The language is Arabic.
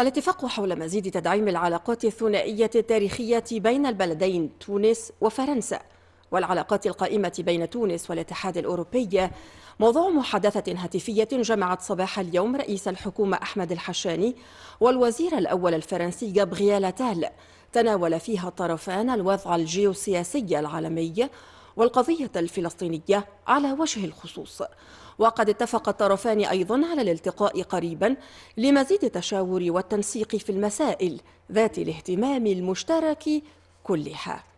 الاتفاق حول مزيد تدعيم العلاقات الثنائية التاريخية بين البلدين تونس وفرنسا والعلاقات القائمة بين تونس والاتحاد الأوروبي موضوع محادثة هاتفية جمعت صباح اليوم رئيس الحكومة أحمد الحشاني والوزير الأول الفرنسي غابرييل تال تناول فيها الطرفان الوضع الجيوسياسي العالمي والقضية الفلسطينية على وجه الخصوص وقد اتفق الطرفان أيضا على الالتقاء قريبا لمزيد التشاور والتنسيق في المسائل ذات الاهتمام المشترك كلها